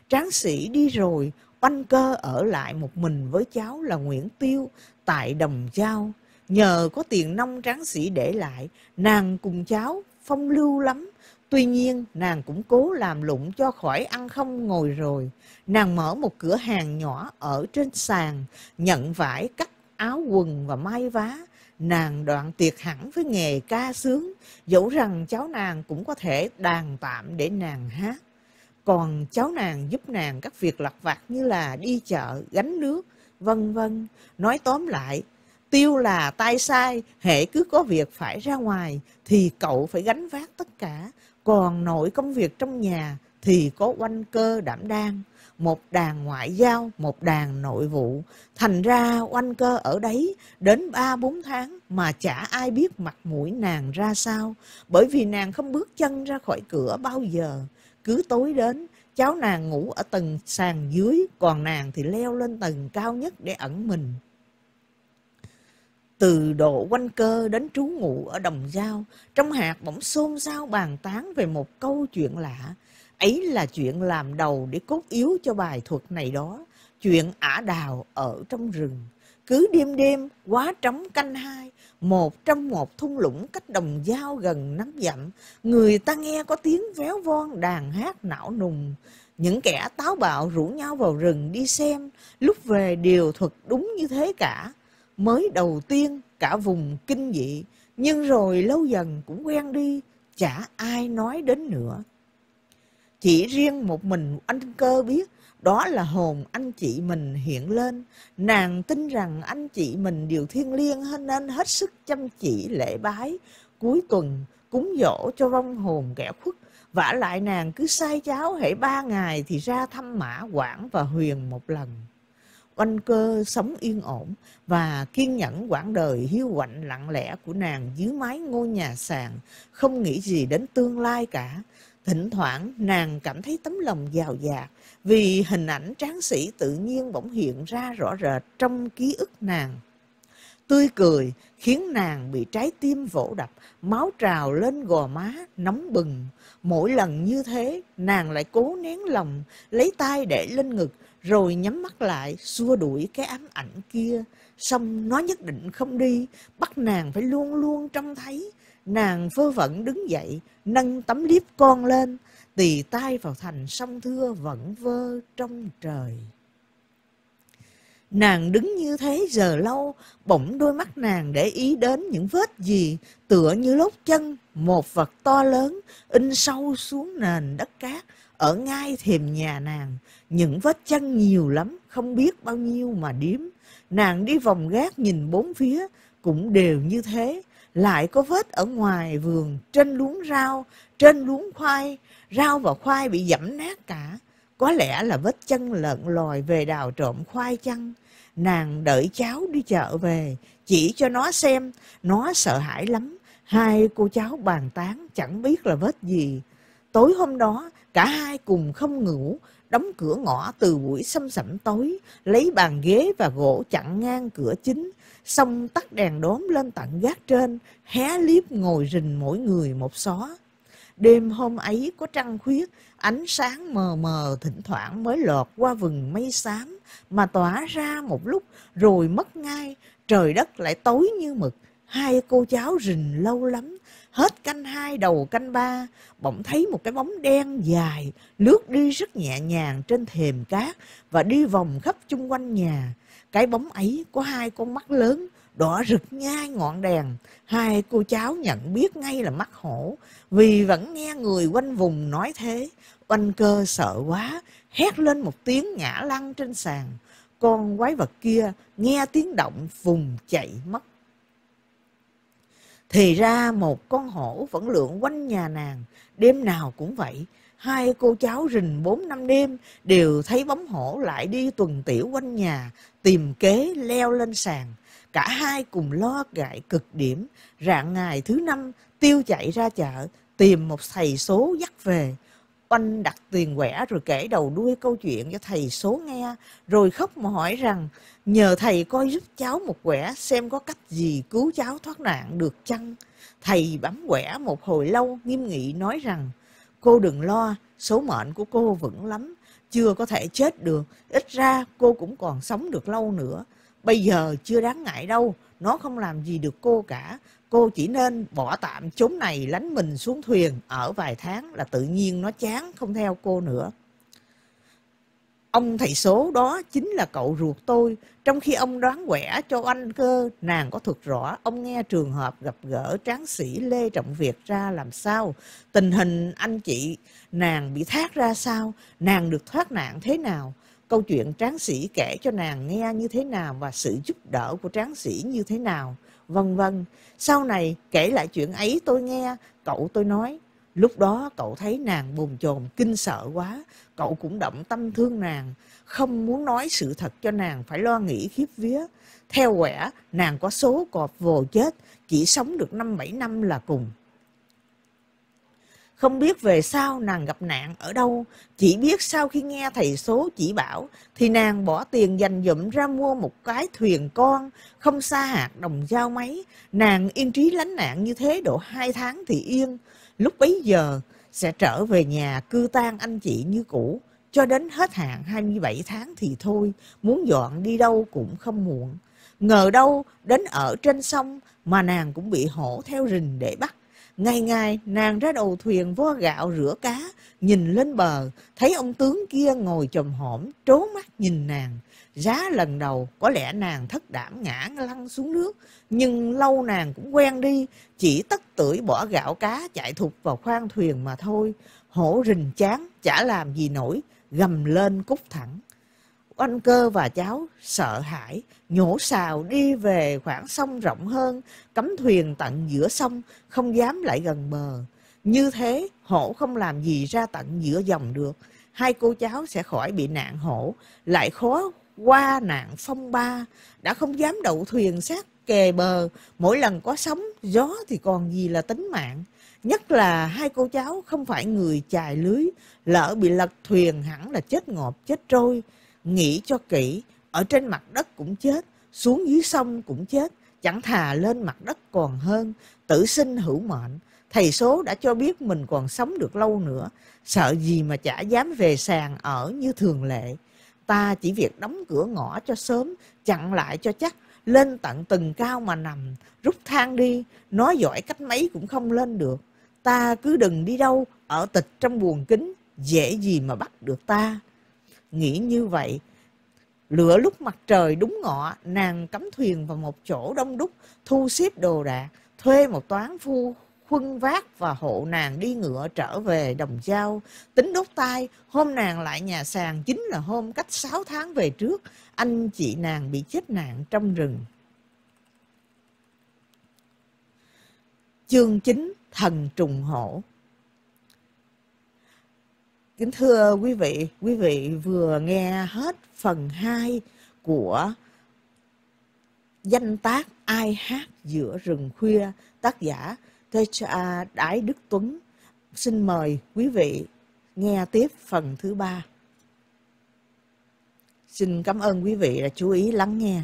Tráng sĩ đi rồi, oanh cơ ở lại một mình với cháu là Nguyễn Tiêu tại Đồng Giao. Nhờ có tiền nông tráng sĩ để lại, nàng cùng cháu phong lưu lắm. Tuy nhiên, nàng cũng cố làm lụng cho khỏi ăn không ngồi rồi. Nàng mở một cửa hàng nhỏ ở trên sàn, nhận vải cắt áo quần và may vá nàng đoạn tuyệt hẳn với nghề ca sướng, dẫu rằng cháu nàng cũng có thể đàn tạm để nàng hát. Còn cháu nàng giúp nàng các việc lặt vặt như là đi chợ, gánh nước, vân vân. Nói tóm lại, tiêu là tay sai, hệ cứ có việc phải ra ngoài thì cậu phải gánh vác tất cả, còn nội công việc trong nhà thì có oanh cơ đảm đang một đàn ngoại giao, một đàn nội vụ. Thành ra oanh cơ ở đấy đến 3-4 tháng mà chả ai biết mặt mũi nàng ra sao, bởi vì nàng không bước chân ra khỏi cửa bao giờ. Cứ tối đến, cháu nàng ngủ ở tầng sàn dưới, còn nàng thì leo lên tầng cao nhất để ẩn mình. Từ độ oanh cơ đến trú ngủ ở đồng giao, trong hạt bỗng xôn xao bàn tán về một câu chuyện lạ ấy là chuyện làm đầu để cốt yếu cho bài thuật này đó chuyện ả đào ở trong rừng cứ đêm đêm quá trống canh hai một trong một thung lũng cách đồng dao gần nắng dặm người ta nghe có tiếng véo von đàn hát não nùng những kẻ táo bạo rủ nhau vào rừng đi xem lúc về điều thuật đúng như thế cả mới đầu tiên cả vùng kinh dị nhưng rồi lâu dần cũng quen đi chả ai nói đến nữa chỉ riêng một mình anh cơ biết đó là hồn anh chị mình hiện lên nàng tin rằng anh chị mình đều thiêng liêng nên hết sức chăm chỉ lễ bái cuối tuần cúng dỗ cho vong hồn kẻ khuất vả lại nàng cứ sai cháo hễ ba ngày thì ra thăm mã quảng và huyền một lần oanh cơ sống yên ổn và kiên nhẫn quãng đời hiu quạnh lặng lẽ của nàng dưới mái ngôi nhà sàn không nghĩ gì đến tương lai cả Thỉnh thoảng nàng cảm thấy tấm lòng giàu dạt vì hình ảnh tráng sĩ tự nhiên bỗng hiện ra rõ rệt trong ký ức nàng. Tươi cười khiến nàng bị trái tim vỗ đập, máu trào lên gò má, nóng bừng. Mỗi lần như thế, nàng lại cố nén lòng, lấy tay để lên ngực, rồi nhắm mắt lại, xua đuổi cái ám ảnh kia. Xong nó nhất định không đi, bắt nàng phải luôn luôn trông thấy, nàng vơ vẩn đứng dậy nâng tấm liếp con lên tì tay vào thành sông thưa vẫn vơ trong trời Nàng đứng như thế giờ lâu, bỗng đôi mắt nàng để ý đến những vết gì, tựa như lốt chân, một vật to lớn, in sâu xuống nền đất cát, ở ngay thềm nhà nàng. Những vết chân nhiều lắm, không biết bao nhiêu mà điếm. Nàng đi vòng gác nhìn bốn phía, cũng đều như thế, lại có vết ở ngoài vườn trên luống rau, trên luống khoai, rau và khoai bị dẫm nát cả. Có lẽ là vết chân lợn lòi về đào trộm khoai chăng. Nàng đợi cháu đi chợ về, chỉ cho nó xem, nó sợ hãi lắm. Hai cô cháu bàn tán chẳng biết là vết gì. Tối hôm đó, cả hai cùng không ngủ, đóng cửa ngõ từ buổi xâm sẩm tối, lấy bàn ghế và gỗ chặn ngang cửa chính, Xong tắt đèn đốm lên tận gác trên, hé liếp ngồi rình mỗi người một xó. Đêm hôm ấy có trăng khuyết, ánh sáng mờ mờ thỉnh thoảng mới lọt qua vừng mây xám mà tỏa ra một lúc rồi mất ngay, trời đất lại tối như mực. Hai cô cháu rình lâu lắm, hết canh hai đầu canh ba, bỗng thấy một cái bóng đen dài lướt đi rất nhẹ nhàng trên thềm cát và đi vòng khắp chung quanh nhà. Cái bóng ấy có hai con mắt lớn, đỏ rực ngay ngọn đèn. Hai cô cháu nhận biết ngay là mắt hổ, vì vẫn nghe người quanh vùng nói thế. Oanh cơ sợ quá, hét lên một tiếng ngã lăn trên sàn. Con quái vật kia nghe tiếng động vùng chạy mất. Thì ra một con hổ vẫn lượn quanh nhà nàng, đêm nào cũng vậy. Hai cô cháu rình bốn năm đêm đều thấy bóng hổ lại đi tuần tiểu quanh nhà, tìm kế leo lên sàn cả hai cùng lo ngại cực điểm rạng ngày thứ năm tiêu chạy ra chợ tìm một thầy số dắt về oanh đặt tiền quẻ rồi kể đầu đuôi câu chuyện cho thầy số nghe rồi khóc mà hỏi rằng nhờ thầy coi giúp cháu một quẻ xem có cách gì cứu cháu thoát nạn được chăng thầy bấm quẻ một hồi lâu nghiêm nghị nói rằng cô đừng lo số mệnh của cô vững lắm chưa có thể chết được ít ra cô cũng còn sống được lâu nữa bây giờ chưa đáng ngại đâu nó không làm gì được cô cả cô chỉ nên bỏ tạm chốn này lánh mình xuống thuyền ở vài tháng là tự nhiên nó chán không theo cô nữa Ông thầy số đó chính là cậu ruột tôi, trong khi ông đoán quẻ cho anh cơ, nàng có thuật rõ, ông nghe trường hợp gặp gỡ tráng sĩ Lê Trọng Việt ra làm sao, tình hình anh chị nàng bị thác ra sao, nàng được thoát nạn thế nào, câu chuyện tráng sĩ kể cho nàng nghe như thế nào và sự giúp đỡ của tráng sĩ như thế nào, vân vân. Sau này kể lại chuyện ấy tôi nghe, cậu tôi nói, Lúc đó cậu thấy nàng bồn chồn kinh sợ quá, cậu cũng động tâm thương nàng, không muốn nói sự thật cho nàng phải lo nghĩ khiếp vía. Theo quẻ, nàng có số cọp vồ chết, chỉ sống được 5-7 năm là cùng. Không biết về sau nàng gặp nạn ở đâu, chỉ biết sau khi nghe thầy số chỉ bảo thì nàng bỏ tiền dành dụm ra mua một cái thuyền con, không xa hạt đồng giao máy. Nàng yên trí lánh nạn như thế độ hai tháng thì yên, lúc bấy giờ sẽ trở về nhà cư tan anh chị như cũ cho đến hết hạn 27 tháng thì thôi, muốn dọn đi đâu cũng không muộn. Ngờ đâu đến ở trên sông mà nàng cũng bị hổ theo rình để bắt. Ngày ngày nàng ra đầu thuyền vo gạo rửa cá, nhìn lên bờ, thấy ông tướng kia ngồi chồm hổm trố mắt nhìn nàng. Giá lần đầu có lẽ nàng thất đảm ngã lăn xuống nước, nhưng lâu nàng cũng quen đi, chỉ tất tưởi bỏ gạo cá chạy thục vào khoang thuyền mà thôi. Hổ rình chán, chả làm gì nổi, gầm lên cúc thẳng. anh cơ và cháu sợ hãi, nhổ xào đi về khoảng sông rộng hơn, cấm thuyền tận giữa sông, không dám lại gần bờ. Như thế, hổ không làm gì ra tận giữa dòng được hai cô cháu sẽ khỏi bị nạn hổ, lại khó qua nạn phong ba, đã không dám đậu thuyền sát kề bờ, mỗi lần có sóng, gió thì còn gì là tính mạng. Nhất là hai cô cháu không phải người chài lưới, lỡ bị lật thuyền hẳn là chết ngọt chết trôi. Nghĩ cho kỹ, ở trên mặt đất cũng chết, xuống dưới sông cũng chết, chẳng thà lên mặt đất còn hơn, tử sinh hữu mệnh. Thầy số đã cho biết mình còn sống được lâu nữa, sợ gì mà chả dám về sàn ở như thường lệ ta chỉ việc đóng cửa ngõ cho sớm chặn lại cho chắc lên tận từng cao mà nằm rút thang đi nói giỏi cách mấy cũng không lên được ta cứ đừng đi đâu ở tịch trong buồng kính dễ gì mà bắt được ta nghĩ như vậy lửa lúc mặt trời đúng ngọ nàng cắm thuyền vào một chỗ đông đúc thu xếp đồ đạc thuê một toán phu khuân vác và hộ nàng đi ngựa trở về đồng giao. Tính đốt tai, hôm nàng lại nhà sàn chính là hôm cách 6 tháng về trước, anh chị nàng bị chết nạn trong rừng. Chương 9 Thần trùng hổ Kính thưa quý vị, quý vị vừa nghe hết phần 2 của danh tác ai hát giữa rừng khuya tác giả Techa Đái Đức Tuấn. Xin mời quý vị nghe tiếp phần thứ ba. Xin cảm ơn quý vị đã chú ý lắng nghe.